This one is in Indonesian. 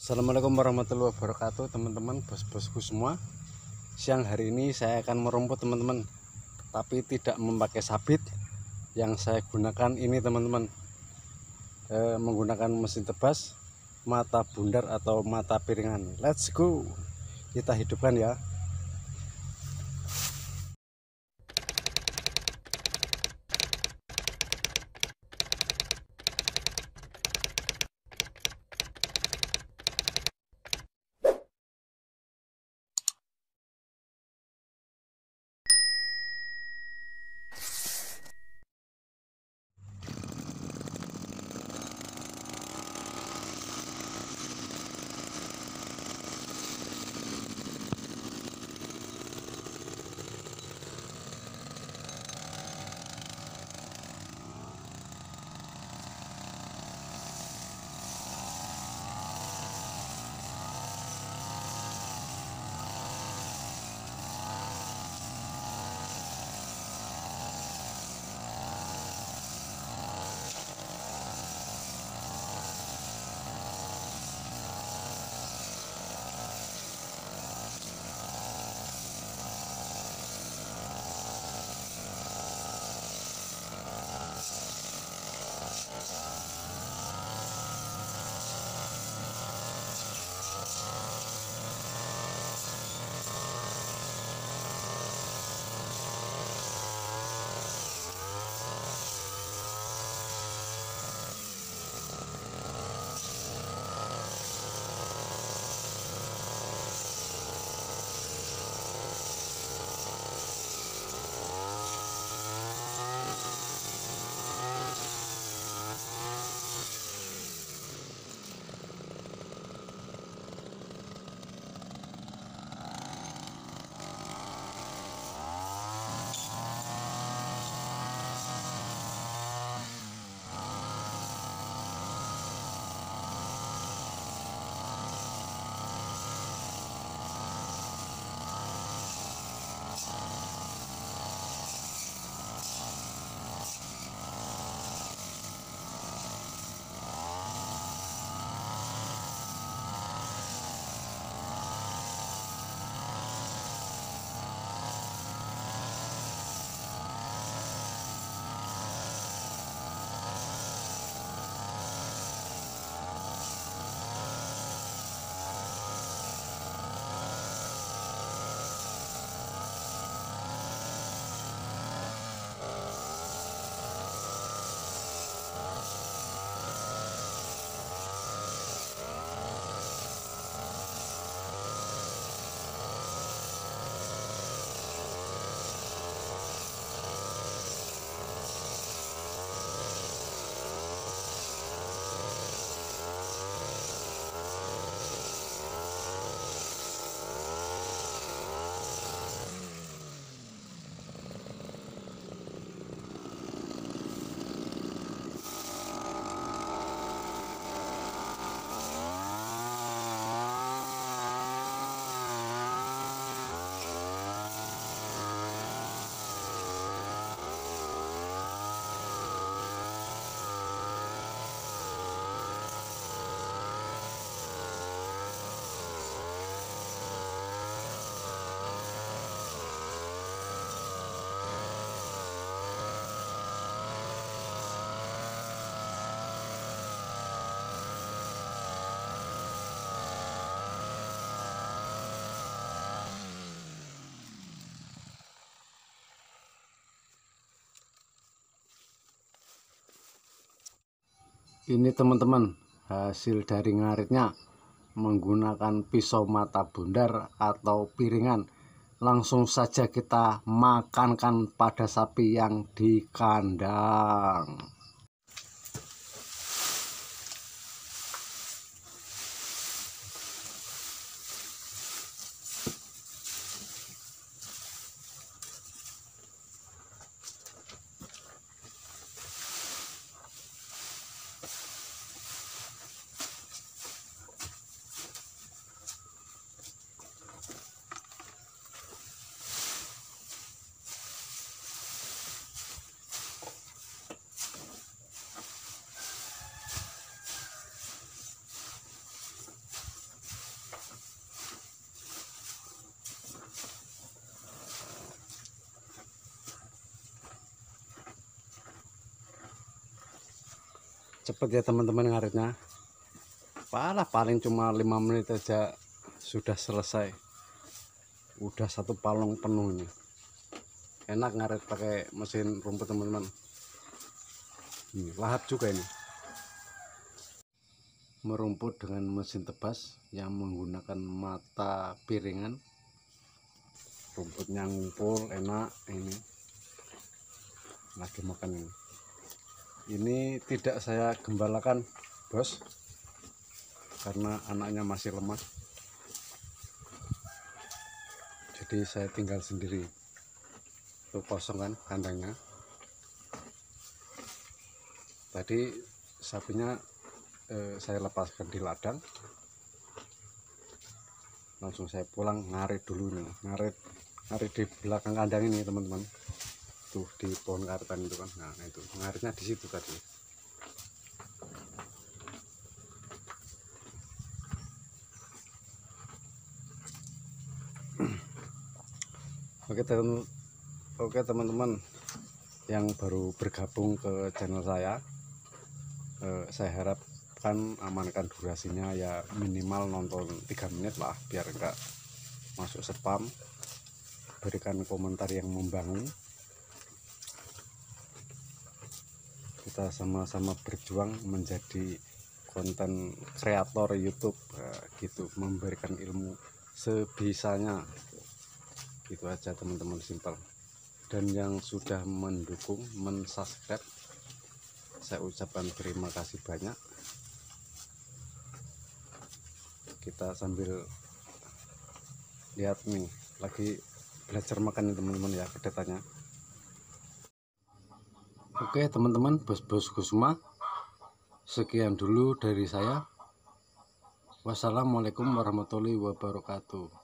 Assalamualaikum warahmatullahi wabarakatuh teman-teman bos-bosku semua siang hari ini saya akan merumput teman-teman tapi tidak memakai sabit yang saya gunakan ini teman-teman e, menggunakan mesin tebas mata bundar atau mata piringan let's go kita hidupkan ya ini teman-teman hasil dari ngaritnya menggunakan pisau mata bundar atau piringan langsung saja kita makankan pada sapi yang di kandang cepet ya teman-teman ngaritnya parah paling cuma 5 menit aja sudah selesai udah satu palung penuh ini enak ngarit pakai mesin rumput teman-teman lahap juga ini merumput dengan mesin tebas yang menggunakan mata piringan rumputnya ngumpul enak ini lagi makan ini ini tidak saya gembalakan bos karena anaknya masih lemah jadi saya tinggal sendiri itu kosong kan kandangnya tadi sapinya eh, saya lepaskan di ladang langsung saya pulang ngarit dulu nih ngarit ngarit di belakang kandang ini teman-teman tuh di pohon kartan itu kan nah, nah itu mengarinya di situ tadi oke teman oke teman-teman yang baru bergabung ke channel saya eh, saya harapkan amankan durasinya ya minimal nonton 3 menit lah biar enggak masuk spam berikan komentar yang membangun kita sama-sama berjuang menjadi konten kreator YouTube nah, gitu memberikan ilmu sebisanya gitu aja teman-teman simpel dan yang sudah mendukung mensubscribe saya ucapkan terima kasih banyak kita sambil lihat nih lagi belajar makan teman-teman ya kedatanya. Oke teman-teman bos-bosku semua Sekian dulu dari saya Wassalamualaikum warahmatullahi wabarakatuh